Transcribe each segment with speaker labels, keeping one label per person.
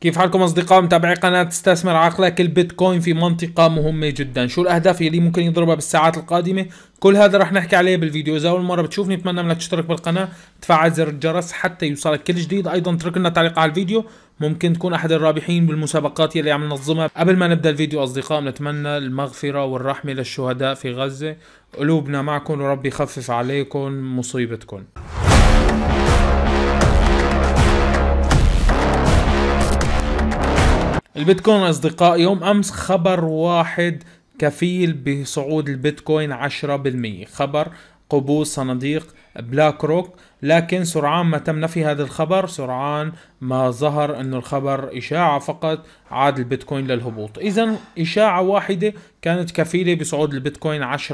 Speaker 1: كيف حالكم اصدقاء متابعي قناه استثمر عقلك البيتكوين في منطقه مهمه جدا شو الاهداف اللي ممكن يضربها بالساعات القادمه كل هذا رح نحكي عليه بالفيديو اذا اول مره بتشوفني اتمنى منك تشترك بالقناه تفعل زر الجرس حتى يوصلك كل جديد ايضا اترك لنا تعليق على الفيديو ممكن تكون احد الرابحين بالمسابقات يلي عم ننظمها قبل ما نبدا الفيديو اصدقاء نتمنى المغفره والرحمه للشهداء في غزه قلوبنا معكم وربي يخفف عليكم مصيبتكم البيتكوين أصدقائي يوم أمس خبر واحد كفيل بصعود البيتكوين 10% خبر قبول صناديق بلاك روك لكن سرعان ما تم نفي هذا الخبر سرعان ما ظهر انه الخبر اشاعة فقط عاد البيتكوين للهبوط اذا اشاعة واحدة كانت كفيلة بصعود البيتكوين 10%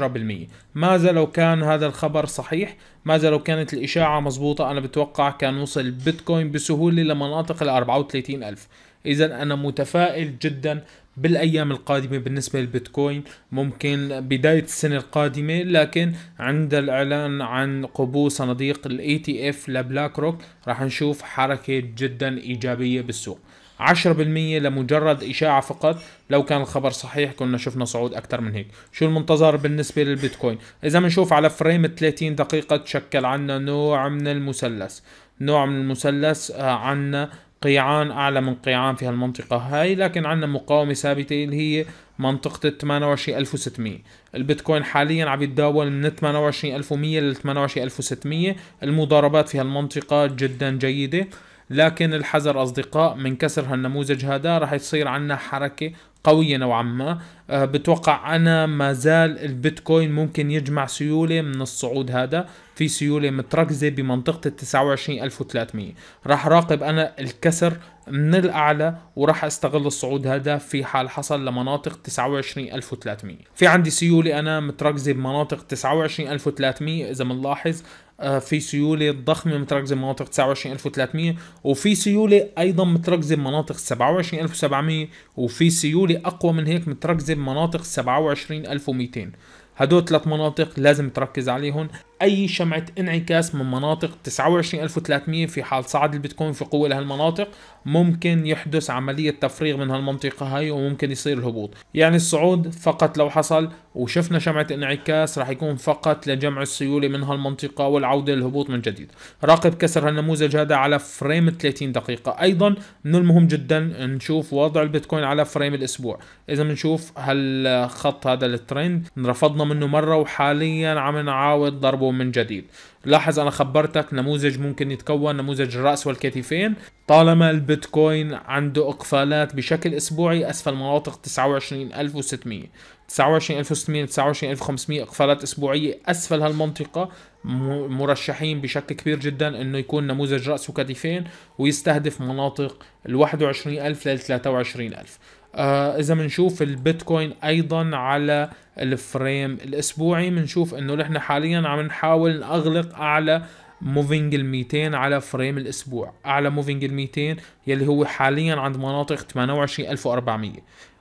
Speaker 1: ماذا لو كان هذا الخبر صحيح ماذا لو كانت الاشاعة مظبوطة انا بتوقع كان وصل البيتكوين بسهولة لمناطق ال 34 الف اذا انا متفائل جدا بالايام القادمه بالنسبه للبيتكوين ممكن بدايه السنه القادمه لكن عند الاعلان عن قبول صناديق الاي تي اف لبلاك روك راح نشوف حركه جدا ايجابيه بالسوق 10% لمجرد إشاعة فقط لو كان الخبر صحيح كنا شفنا صعود أكثر من هيك شو المنتظر بالنسبة للبيتكوين إذا بنشوف على فريم 30 دقيقة تشكل عنا نوع من المثلث نوع من المثلث آه، عنا قيعان اعلى من قيعان في هالمنطقة هاي لكن عندنا مقاومة ثابتة اللي هي منطقة ال 28600 البيتكوين حاليا عم يتداول من 28100 لل 28600 المضاربات في هالمنطقة جدا جيدة لكن الحذر اصدقاء من كسر هالنموذج هذا رح يصير عندنا حركة قوية نوعا ما آه، بتوقع انا ما زال البيتكوين ممكن يجمع سيولة من الصعود هذا في سيولة متركزة بمنطقة ال 29300 راح راقب انا الكسر من الاعلى وراح استغل الصعود هذا في حال حصل لمناطق 29300 في عندي سيولة انا متركزة بمناطق 29300 اذا بنلاحظ آه، في سيوله ضخمه متركزه بمناطق 29300 وفي سيوله ايضا متركزه بمناطق 27700 وفي سيوله اقوى من هيك متركزه بمناطق 27200 هدول ثلاث مناطق لازم تركز عليهم اي شمعه انعكاس من مناطق 29300 في حال صعد البيتكوين في قوه لهالمناطق ممكن يحدث عمليه تفريغ من هالمنطقه هاي وممكن يصير الهبوط يعني الصعود فقط لو حصل وشفنا شمعه انعكاس راح يكون فقط لجمع السيوله من هالمنطقه والعوده للهبوط من جديد راقب كسر هالنموذج هذا على فريم 30 دقيقه ايضا من المهم جدا نشوف وضع البيتكوين على فريم الاسبوع اذا بنشوف هالخط هذا الترند رفضنا منه مره وحاليا عم نعاود ضربه يلعبوا من جديد لاحظ انا خبرتك نموذج ممكن يتكون نموذج الراس والكتفين طالما البيتكوين عنده اقفالات بشكل اسبوعي اسفل مناطق 29600 29600 29500 اقفالات اسبوعيه اسفل هالمنطقه مرشحين بشكل كبير جدا انه يكون نموذج راس وكتفين ويستهدف مناطق ال 21000 لل 23000 آه اذا بنشوف البيتكوين ايضا على الفريم الاسبوعي بنشوف انه نحن حاليا عم نحاول نغلق اعلى موفينج ال 200 على فريم الاسبوع اعلى موفينج ال 200 يلي هو حاليا عند مناطق 28400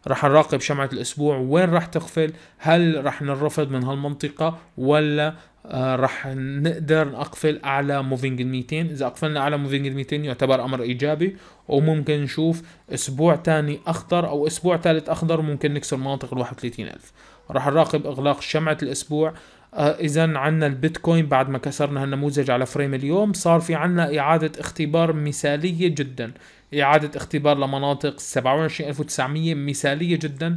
Speaker 1: رح نراقب شمعة الاسبوع وين رح تقفل هل رح ننرفض من هالمنطقة ولا آه رح نقدر نقفل اعلى موفينج ال 200 اذا قفلنا اعلى موفينج ال 200 يعتبر امر ايجابي وممكن نشوف اسبوع تاني اخضر او اسبوع ثالث اخضر ممكن نكسر مناطق ال 31000 رح نراقب اغلاق شمعة الاسبوع آه، اذا عندنا البيتكوين بعد ما كسرنا هالنموذج على فريم اليوم صار في عندنا اعاده اختبار مثاليه جدا اعاده اختبار لمناطق 27900 مثاليه جدا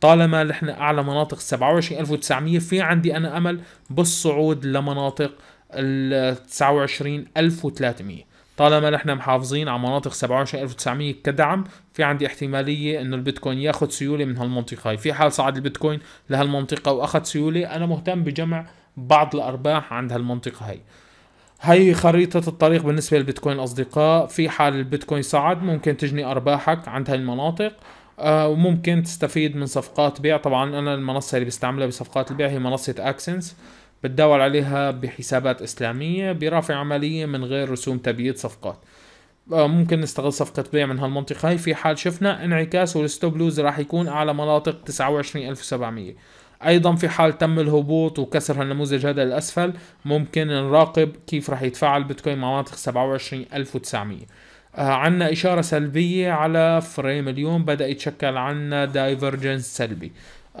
Speaker 1: طالما نحن اعلى مناطق 27900 في عندي انا امل بالصعود لمناطق ال 29300 طالما نحن محافظين على مناطق 27900 كدعم في عندي احتماليه انه البيتكوين ياخذ سيوله من هالمنطقه هي في حال صعد البيتكوين لهالمنطقه واخذ سيوله انا مهتم بجمع بعض الارباح عند هالمنطقه هي هي خريطة الطريق بالنسبة للبيتكوين أصدقاء في حال البيتكوين صعد ممكن تجني أرباحك عند هاي المناطق آه، وممكن تستفيد من صفقات بيع طبعا أنا المنصة اللي بستعملها بصفقات البيع هي منصة أكسنس بتداول عليها بحسابات اسلاميه برافع عمليه من غير رسوم تبييض صفقات آه، ممكن نستغل صفقة بيع من هالمنطقة هي في حال شفنا انعكاس والستوب لوز راح يكون أعلى مناطق 29700 أيضا في حال تم الهبوط وكسر هالنموذج هذا للأسفل ممكن نراقب كيف راح يتفاعل بيتكوين مع مناطق 27900 آه عنا إشارة سلبية على فريم اليوم بدأ يتشكل عنا دايفرجنس سلبي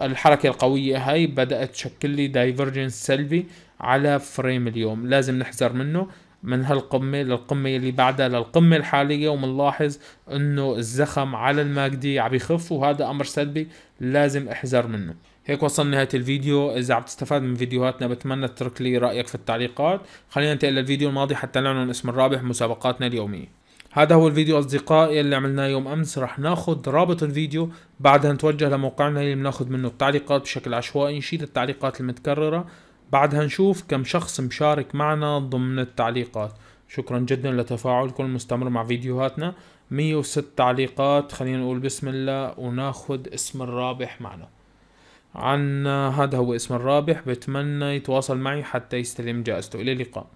Speaker 1: الحركة القوية هاي بدأت تشكل لي دايفرجنس سلبي على فريم اليوم لازم نحذر منه من هالقمة للقمة اللي بعدها للقمة الحالية ومنلاحظ انه الزخم على الماجدي عم يخف وهذا امر سلبي لازم احذر منه هيك وصلنا نهاية الفيديو إذا عم تستفاد من فيديوهاتنا بتمنى تترك لي رأيك في التعليقات خلينا ننتقل للفيديو الماضي حتى نعلن اسم الرابح مسابقاتنا اليومية هذا هو الفيديو اصدقائي اللي عملناه يوم امس راح ناخذ رابط الفيديو بعدها نتوجه لموقعنا اللي بناخذ منه التعليقات بشكل عشوائي نشيل التعليقات المتكرره بعدها نشوف كم شخص مشارك معنا ضمن التعليقات شكرا جدا لتفاعلكم المستمر مع فيديوهاتنا 106 تعليقات خلينا نقول بسم الله وناخذ اسم الرابح معنا عنا هذا هو اسم الرابح بتمنى يتواصل معي حتى يستلم جائزته الى اللقاء